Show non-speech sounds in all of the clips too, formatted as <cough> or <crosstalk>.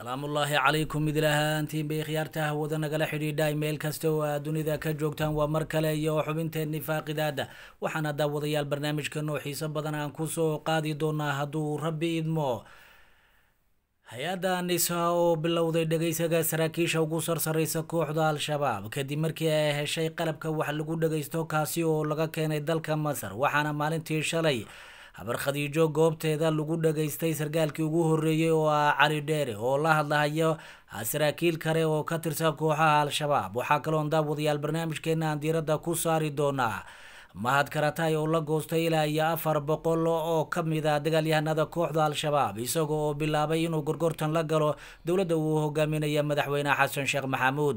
salaamu ullaahi calaykum idil ahaantiinbay khiyaarta hawada nagala xidhiidha meel kasta oo aad dunida ka joogtaan waa mar kale iyo xubinteenni faaqidaada waxaan haddaa wadayaal barnaamijka noo xiiso badan aan kusoo qaadi doonaa hadduu rabbi idmo hay-adda anisa oo bilowday dhegaysaga saraakiisha ugu sarsaraysa kooxda al-shabaab kadib markii ay heshay qalabka wax lagu dhegaysto kaasi oo laga keenay dalka masar waxaana maalintii shalay habar khadiijo goobteeda lagu dhagaystay sarkaalkii ugu horreeyey oo ah cali dheere oo la hadlahayo saraakiil kale oo ka tirsan kooxaha al-shabaab waxaa kaloon daawadayaal barnaamijkeenna aan diiradda ku saari doonaa mahad karatay oo la goostay ilaa iyo afar boqol oo ka mid a ah dagaalyahanada kooxda al-shabaab isagoo oo bilaabay inuu gorgortan la galo dowladda uu hogaaminaya madaxweyne xasan sheekh maxamuud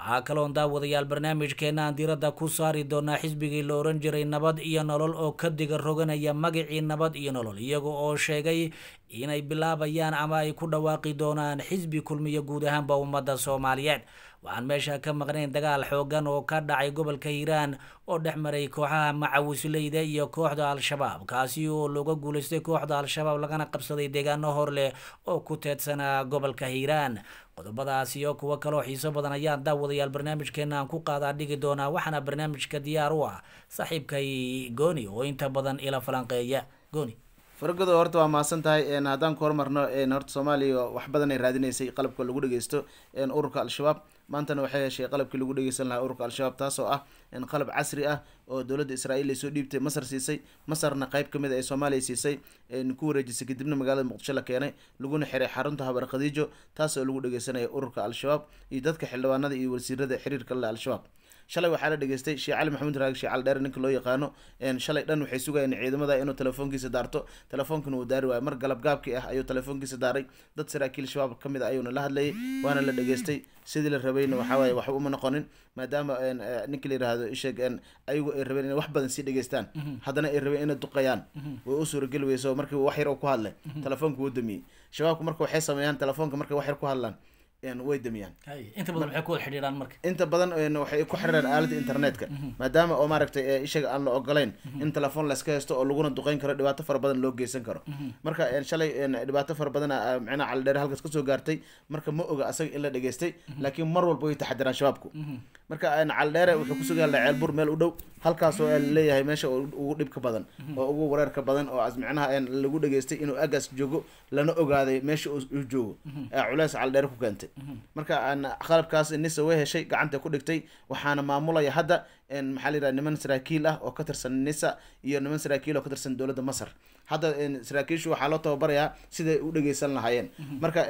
waxaa kaloon daawadayaal barnaamijkeenna aan diiradda ku saari doonaa xisbigii la ohan jiray nabad iyo nolol oo ka diga roganaya magacii nabad iyo nolol iyago oo sheegay inay bilaabayaan ama ay ku dhawaaqi doonaan xisbi kulmiya guud ahaanba ummadda soomaaliyeed waxaan meesha ka maqnayn dagaal xooggan oo ka dhacay gobolka hiiraan oo dhex maray kooxaha macawisleyda iyo kooxda al-shabaab kaasi oo looga guulaystay kooxda al-shabaab lagana qabsaday deegaano hor leh oo ku teedsanaa gobolka hiiraan qodobadaas iyo kuwo kaloo xiiso badan ayaan daawadayaal barnaamijkeena aan ku qaadaa dhigi doonaa waxaana barnaamijka diyaar u ah saaxiibkay gooni oo inta badan ila falanqeeya gooni fargodo horta waa mahadsan tahay haddaan ku hormarno horta soomaaliya wax badanay ay raadineysay qalabka lagu dhegeysto ururka al-shabaab maantana waxay heshay qalabkii lagu dhegeysan lahaa ururka al-shabaab taasoo ah qalab casri ah oo dowladda israa'iil ay soo dhiibtay masar siisay masarna qayb ka mid a ah ee soomaaliya siisay ku wareejisay kadibna magaalada muqdisho la keenay laguna xiray xarunta habar khadiijo taasoo lagu dhegeysanaya ururka al-shabaab iyo dadka xildhibaanada iyo wasiirada xiriirka lale al-shabaab shalay waxaa la dhegeystay sheekh cali maxamuud raagi sheekh cali dheer ninka loo yaqaano shalay dhan waxay sugayeen ciidamada inuu telefoonkiisa daarto telefoonkan uu daari waayo mar galabgaabkii ah ayuu telefoonkiisa daaray dad saraakiil shabaab ka mid ah ayuuna la hadlayay waana la dhegeystay sidii la rabayna waxawaaye wax uma noqonin maadaama ninka la yihahdo isheeg ayagu ay rabeen inay wax badan sii dhegeystaan mhm. haddana ay rabeen inay duqayaan mhm. way u suurageli weyso markii wax yar ku hadlay mhm. telefoonka wuu damiyey shabaabku marka waxay sameeyaan telefoonka markay wax yar ku hadlaan way damiyaan inta badan waxay ku wada xidhiiraan marka inta badan waxay ku xidhiiraan aaladda internetka mhm. Mhm. maadaama oo maaragtay eh, ishaga aan la ogolayn in mhm. telefoon layska haysto oo laguna duqeyn karo dhibaato fara badan loo geysan karo marka shalay dhibaato fara badan ah, micnaha calidheere halkaas kasoo gaartay marka ma oga asaga in la dhageystay laakiin mar walba way taxadiraan shabaabku marka calidheere wuxuu kusug yaalla ceelbuur meel u dhow halkaasoo leeyahay meesha ugu dhibka badan oo ugu wareerka badan oo micnaha lagu dhageystay inuu agaas joogo lana ogaaday meesha uu joogo culeys calidheere ku keentay marka qalabkaas nisa way heshay gacanta ku dhigtay waxaana maamulaya hadda maxaa niman saraakiil ah oo ka tirsan nisa iyo niman saraakiil oo ka tirsan dowladda masar hadda saraakiishu waxaa loo tababarayaa siday u dhegeysan lahaayeen marka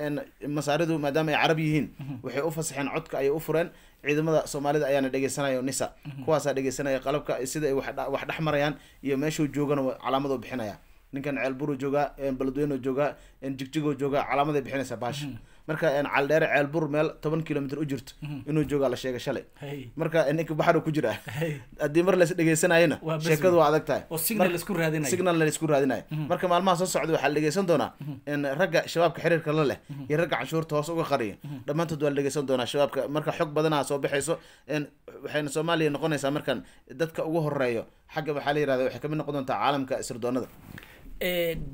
masaaridu maadaama ay carab yihiin waxay u fasaxeen codka ayay u fureen ciidamada soomaalida ayaana dhegeysanaya nisa kuwaasaa dhegeysanaya qalabka sida ay wax dhex marayaan iyo meeshuu joogana calaamad bixinaya ninkan ceelburuu joogaa baladweynu joogaa jigjigoo joogaa calaamaday bixinaysaa baasha marka caldheere ceelbur meel toban kilomitr u jirto mhm. inuu joogaa la sheegay shalay marka ninka baxru ku jira haddii mar las dhegeysanayana sheekadu waa adag tahay signal laisku raadinayo mhm. marka maalmaha soo socda waxaa la dhegeysan doonaa mhm. ragga shabaabka xiriirka la leh iyo ragga canshuurta hoos uga qariya dhammaantood waa la dhegeysan doonaa shabaabka marka xog badanaha soo baxayso waxayna soomaaliya noqonaysaa markan dadka ugu horeeyo xagga waxaa la yirahda waxay kamid noqon doontaa caalamka sirdoonada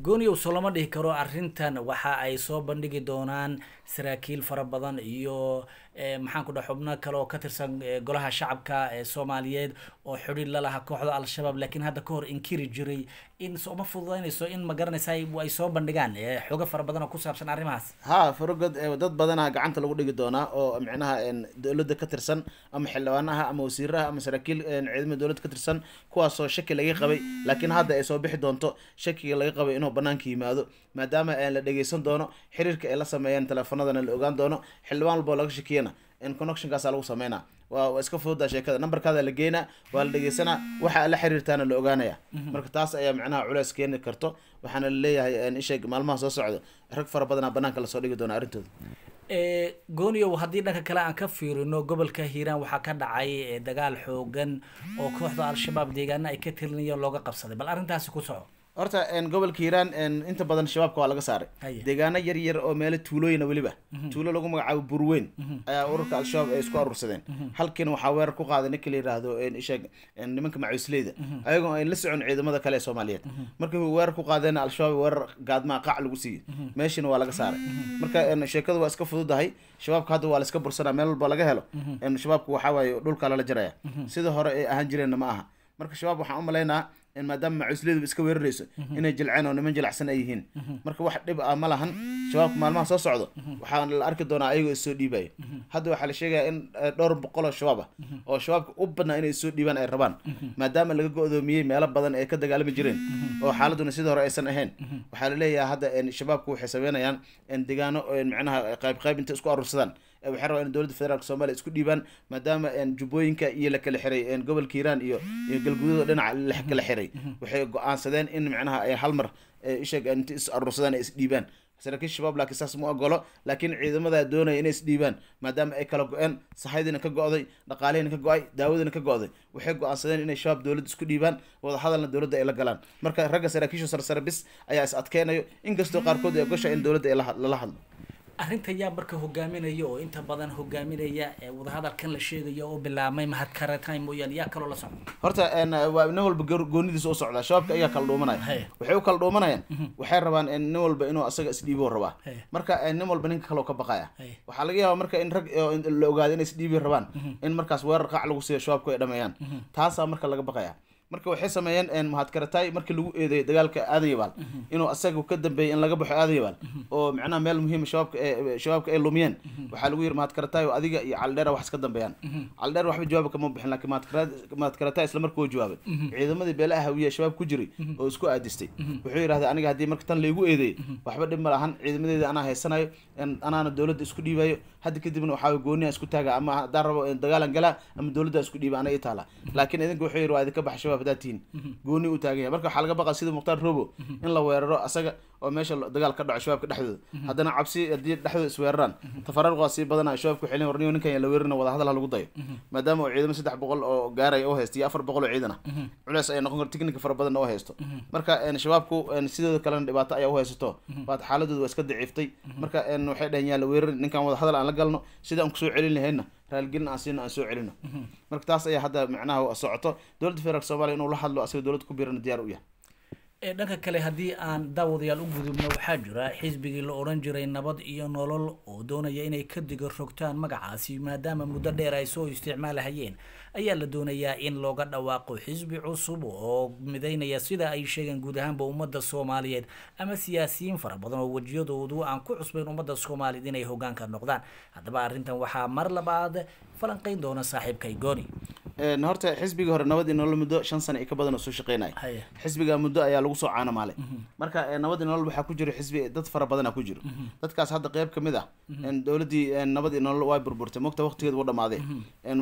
gooni owso lama dhihi karo arrintan waxa ay soo bandhigi doonaan saraakiil fara badan iyo Eh, maxaan ku dhaha xubno kale oo ka tirsan eh, golaha shacabka ee eh, soomaaliyeed oo xidhiir lalaha kooxda al-shabaab laakiin hadda ka hor inkiri jiray in sooma fududeynayso in ma garanaysa ay soo bandhigaan xogo fara badan oo ku saabsan arrimahaas ha farogod dad badana gacanta lagu dhigi doonaa oo micnaha dowladda ka tirsan ama xildhibaanaha ama wasiiraha ama saraakiil ciidamada dowladda ka tirsan kuwaasoo shaki laga qabay laakiin hadda ay soo bixi doonto shakiga laga qabay inuu banaanka yimaado maadaama la dhegeysan doono xiriirka ay la sameeyeen teleefanadana la ogaan doono xildhibaan walboo laga shakiyan in connectionkaasa lagu sameynaa waa iska fududa sheekada numberkaada la geynaa waa la dhegeysanaa waxaa la xiriirtaana la ogaanaya mhm. marka taas ayaa micnaha culeys keeni karto waxaana laleeyahay isheeg maalmaha soo socdo rag fara badanaa banaanka lasoo dhigi doona arrintooda eh, goonyow haddii dhanka kale aan ka fiirino gobolka hiiraan waxaa ka dhacay eh, dagaal xoogan oo kooxda al-shabaab deegaana ay ka tirinayeen looga qabsaday bal arrintaasi ku soco horta gobolka hiiraan inta badan shabaabka waa laga saaray degaano yaryar oo meelo tuulooyina ah weliba mhm. tuulo lagu magacaabo burweyn mhm. ayaa ururka al-shabaab ay isku aruursadeen mhm. halkiina waxaa weerar ku qaaday ninka la yidhaahdo nimanka macuusleyda ayagoo ayn la socon ciidamada kale ee soomaaliyeed markii weerar ku qaadeen al-shabaab weerar gaadmaa qaac lagu siiyey meeshiina waa laga saaray marka sheekadu waa iska fududahay shabaabka hadda waa la iska bursanaa meel walba laga helo shabaabku waxaa waaye dhulka lala jaraya sida hore ay ahaan jireenna ma aha marka shabaab waxaan u malaynaa maadaama macuusliyadu iska weerarayso mhm. inay jilceen oo niman jilacsan ay yihiin mhm. marka wax dhib ah ma lahan shabaabka maalmaha soo socdo mhm. waxaa la arki doonaa ayagoo isoo soo dhiibaya hadda waxaa la sheegayaa in eh, dhowr boqoloo shabaab ah oo shabaabka u badnaa inay issoo dhiibaan ay rabaan maadaama laga go-doomiyey meelo badan ay ka dagaalami jireen oo xaaladuna sidii hore aysan ahayn waxaa la leeyahay hadda shabaabku eh, waxay sameynayaan deegaano eh, micnaha qaybqayb inta isku aruursadaan waxaa rabaa in dowladda federaalk soomaaliya isku dhiibaan maadaama jubbooyinka iyo la kala xiray gobolka hiiraan iyo galgududo dhinaca la kala xiray mhm. waxay go-aansadeen in macnaha ay hal mar isha inta is aruursadaan ay isdhiibaan saraakiil shabaab laakiin saas ma ogolo laakiin ciidamada doonaya inay isdhiibaan maadaama ay kala go-een saxaydiina ka go-day dhaqaalihina ka go-ay daawadiina ka go-day waxay go-aansadeen inay shabaab dowladda isku dhiibaan wadahadalna dowladda ay la galaan marka ragga saraakiisha sarsare bis ayaa is adkeynayo inkastoo qaarkood ay ogosha in dowladda lala hadlo arrinta yaa marka hogaaminaya oo inta badan hogaaminaya ee wadahadalkan la sheegaya oo bilaabmay mahadkarataan mooyaane yaa kaloo la socda horta waa nin walba goonidiisa u socdaa shabaabka ayaa kala dhuumanaya waxay u kala dhuumanayaan mhm. waxay rabaan nin walba inuu asaga isdhiibioo rabaa marka nin walba ninka kaloo ka baqaya waxaa laga yaabaa marka in rag la ogaado inay isdhiibi rabaan mhm. in markaas weerar qaac lagu siiyo shabaabku ay dhameeyaan mhm. taasaa marka laga baqaya marka waxay sameeyeen mahadkaratay markii lagu eedeeyay dagaalka aadayabaal mm-hmm. inuu asaga ka dambeeyay in laga baxo aadayabaal mm-hmm. oo macnaha meel muhiima ah shabaabka ay lumiyeen mm-hmm. waxaa lagu yiri mahadkaratay oo adiga iyo caldheera ah wax iska dambeeyaan caldheer waxba jawaab kama bixin laakiin mahadkaratay isla markii uu jawaabay ciidamadii beelaha hawiye shabaab ku jiray oo isku aadistay wuxuu yidhahday aniga haddii marka tan laigu eedeeyey waxba dhib ma lahan ciidamadeedii anaa haysanayo anaana dowladda isku dhiibayo hadda kadibna waxaa gooniaa isku taaga ama hadaan rabo eh, dagaalan galaa ama dowladda isku dhiiba ana taala laakiin idinka wuxuu yidhi waa idinka baxa shabaab haddaad tihin mhm. gooni u taagan yahay marka waxaa laga baqa sida mukhtaar robo mhm. in la weeraro asaga oo meesha dagaal ka dhaco shabaabka dhexdooda mhm. haddana cabsi haddii dhexdooda isweeraraan tafararqaa sii badana shabaabku xilin warniyo ninkan la weerina wada ha lagu dayo maadaama oo ciidamo saddex boqol oo gaaraya oo haysta iyo afar boqol oo ciidan ah culeys noqon kar tiknika fara badanna oo haysto marka shabaabku sidooda kalena dhibaato ayaa u haysato waad xaaladooda waa iska daciiftay marka waxay dhahan yaa la weerari ninkan wada aan la galno sidaan kusoo celin lahayna raaligelin aan siina aan soo celino mhm. marka taas ayaa hadda macnaha socoto dowladda federaalk soomaliya inuu la hadlo asaga dowlad ku biirana diyaar u yahay eh, dhanka kale haddii aan daawadayaal u gudubno waxaa jira xisbigii la odhan jiray nabad iyo nolol oo doonaya inay ka diga rogtaan magacaasi maadaama muddo dheer ay soo isticmaalahayeen ayaa la doonayaa in looga dhawaaqo xisbi cusub oo midaynaya sida ay sheegeen guud ahaanba ummadda soomaaliyeed ama siyaasiyiin fara badan oo wejiyadoodu aan ku cusbayn ummadda soomaaliyeed inay hogaanka noqdaan haddaba arrintan waxaa mar labaad falanqayn doona saaxiibkay gooni horta xisbigii hore nabadii nolol muddo shan sana i ka badan oo soo shaqeynaya xisbiga muddo ayaa lagu soo caanamaalay mhm. marka nabadii nolol waxaa ku jira xisbi dad fara badana ku jiro mhm. dadkaas hadda qeyb ka mid ah mhm. dowladii nabadii nolol waa burburtay mogta waqtigeed wuu dhamaadee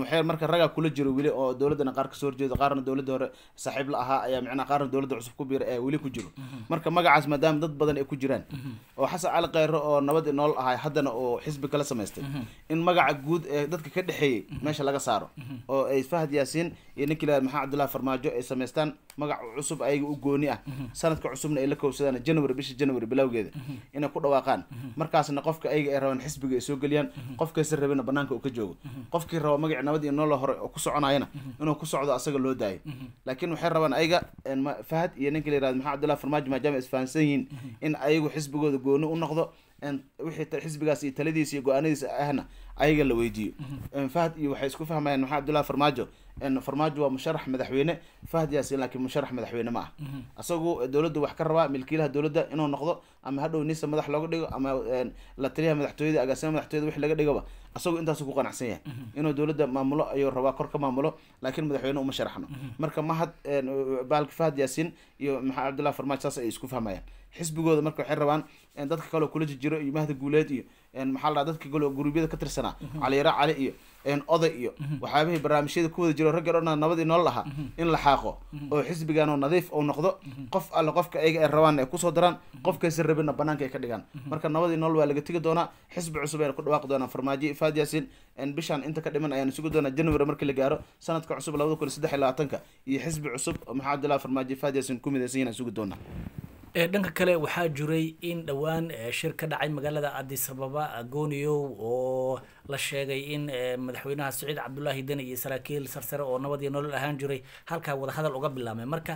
waxay marka ragaa kula jiro jiro weli oo dowladana qaar kasoo horjeeda qaarna dowladda hore saaxiib la ahaa ayaa micnaha qaarna dowladda cusub ku biira ee weli ku jiro mhm. marka magacaas maadaama dad badan ay ku jiraan mhm. oo xasan cali kheyre oo nabadii nool ahay haddana oo xisbi kala samaystay mhm. in magaca guud ee dadka ka dhexeeyey meesha laga saaro oo ay fahad yaasiin iyo ninkii la maxamed cabdullahi farmaajo ay samaystaan magac cusub ayaga u gooni ah sanadka cusubna ay la kowsadaan january bisha january bilowgeeda inay ku dhawaaqaan markaasna qofka ayaga ay rabaan xisbiga ay soo geliyaan qofkaysa rabina banaanka uu ka joogo qofkii raba magaci nabad iyo noolo hore oo kusoo soconayana inuu ku socdo asaga loo daayo laakiin waxay rabaan ayaga fahad iyo ninka la yirahdo maxaa cabdillah farmaajo maadaama isfahansan yihiin in ayagu xisbigooda gooni u noqdo wixii xisbigaas iyo taladiis iyo go-aanadiis ahna ayaga la weydiiyo mm-hmm. fahd iyo waxay isku fahmayaan maxaa abdullahi farmaajo farmaajo waa musharax madaxweyne fahd yaasin laakiin musharax madaxweyne ma ah asagu dowladda wax ka rabaa milkiilaha dowladda inuu noqdo ama hadhow nisa madax looga dhigo ama la taliyaha madaxtooyada agaasima madaxtooyada wix laga dhigoba asagu intaasu ku qanacsan yahay mm-hmm. inuu dowladda maamulo ayuu rabaa kor ka maamulo laakiin madaxweyne uma sharaxno marka mahad baalki fahd yaasin iyo maxaa abdullahi farmaajo saas ay isku fahmayaan xisbigooda marka waxay rabaan dadka kale kula jirjiro iyo mahda guuleed iyo maxaa la dhaa dadka kale oo guruubyada ka tirsanaa mhm. caliyara cali iyo oday iyo mhm. waxyaabihii barnaamijyada ku wada jiro ragga odhana nabadii nool ahaa mhm. in la xaaqo oo xisbigan nadiif ou noqdo qof alle qofka ayaga ay rabaan ay kusoo daraan qofkaysa rabinna banaanka ay ka dhigaan marka nabadii nool waa laga tegi doonaa xisbi cusub ayna ku dhawaaqi doonaa farmaajo ifaad yaasin bishaan inta ka dhiman ayaan sugi doonaa january markii la gaaro sanadka cusub labada kun iyo saddex iyo labaatanka iyo xisbi cusub maxaa abdillah farmaajo ifaad yaasin ku midaysan yahan sugi doonaa dhanka kale waxaa jiray in dhowaan shir ka dhacay magaalada adisababa gooniyow oo la sheegay in madaxweynaha siciid cabdullaahi deni iyo saraakiil sarsare oo nabad iyo nolol ahaan jiray halkaa wadahadal uga bilaabmay marka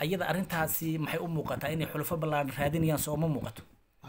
ayada arrintaasi maxay u muuqataa inay xulafo ballaaran raadinayaan soo ma muuqato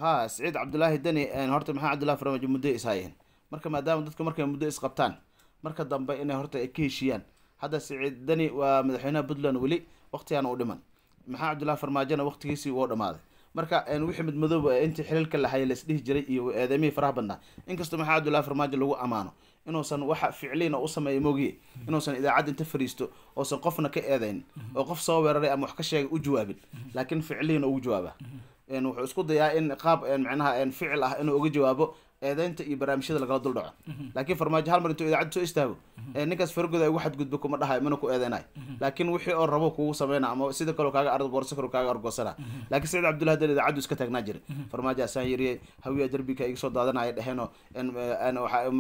ha siciid cabdulaahi deni horta maxaa cabdullahi farmaajo muddo ishaayeen marka maadaama dadka markay muddo isqabtaan marka dambe inay horta ka heshiiyaan hadda siciid deni waa madaxweynaha puntland weli waqtigaana u dhiman maxaa cabdullahi farmaajona waqtigiisii oo dhammaaday marka wixii mid madooba intii xililka lahay laisdhihi jiray iyo aadaamihii faraha badnaa inkastoo maxaa cabdullahi farmaajo lagu amaano inuusan waxa ficliina u sameeya moogiye inuusan idaacadda inta fariisto oosan qofna ka eedayn oo qof soo weeraray ama wax ka sheegay u jawaabin laakiin ficliina ugu jawaaba mm-hmm. wuxuu isku dayaa in qaab manaha ficil ah inuu uga jawaabo eedeynta iyo barnaamijyada lagala dul dhaco mhm. mhm. laakiin farmaajo halmar mar intuu idaacadda soo istaago mhm. ee ninkaas fargoda ay ugu xadgudbo kuma dhahayo mana ku eedeynayo laakiin wixii oo rabo kugu sameyna ama sida kaloo kaaga argoosan karo kaaga argoosana laakiin saciid cabdullahi hadal idaacaddu iska taagnaa jiray farmaajo asaan yariye hawiya derbiga iga daadanaya dheheenoo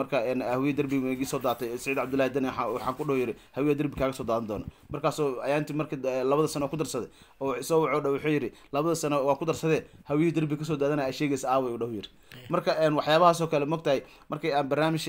marka hawiya derbiga iga daatay saciid cabdullahi dani waxaan ku dhow yiri hawiya derbi kaaga soo daadan doona markaasoo ayaanti marka eh, labada sano ku darsaday oo isoo wuxuu dhow wuxuu yiri labada sano waa ku darsadee hawiyihii derbi kasoo daadanaya sheegaysa aaway u dhow yiri marka waxyaabaha kuwaasoo kale mogtahay markay aan barnaamij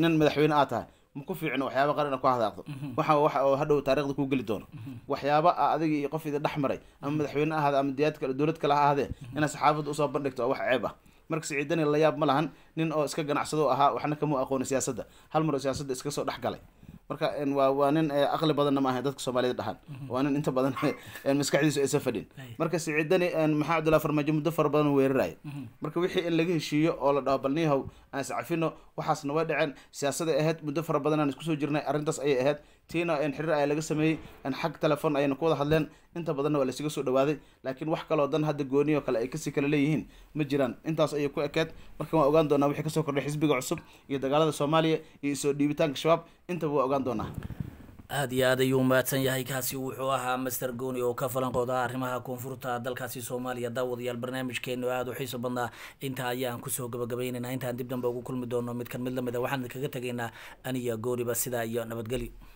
nin madaxweyne aa tahay ma ku fiicno waxyaaba qaran inaad ku hadaaqdo mhm. waxa wax oo hadhow taarikhda kuu geli doono mhm. waxyaaba adiga iyo qof idin dhex maray ama mhm. madaxweyne ahaada ama diyaad kale dowlad kale ha ahadee inaad saxaafadda usoo bandhigto oo wax ceeb ah marka siciidani layaab ma lahan nin oo iska ganacsado ahaa waxna kamuu aqooni siyaasadda hal mar oo siyaasadda iska soo dhex galay marka wa waa nin eh, aqli badanna ma ahayn dadka soomaalida dhahaan mhm. waa nin inta badan <laughs> maskaxdiisu aysan fadhin marka siciidani maxaa cabdullahi farmaajo muddo fara badan weeraraya mhm. marka wixii in laga heshiiyo oo la dhaho balniyahow aan iscafino waxaasna way dhaceen siyaasaday ahayd muddo fara badan aan soo jirnay arrintaas ayay ahayd tiina xiriir ayaa laga sameeyey xag telefon ayaynu ku wada hadleen inta badanna waa laysuga soo dhawaaday laakiin wax kaleo dan hadda gooni oo kale ay kasii kale leeyihiin ma jiraan intaas ayay ku ekeed marka waan ogaan doonaa wixii kasoo kordhay xisbiga cusub iyo dagaalada soomaaliya iyo isoo dhiibitaanka shabaab intaba waa ogaan doonaa aada iyo aad ayuu mahadsan yahay kaasi wuxuu ahaa master gooni oo ka falanqooda arrimaha koonfurta dalkaasi soomaaliya daawadayaal barnaamijkeenu aada u xiiso badnaa inta ayaan kusoo gabagabaynaynaa intaan dib dambe ugu kulmi doono midkan mid lamid ah, a waxaan kaga tegaynaa aniya gooniba sidaa iyo nabadgelyo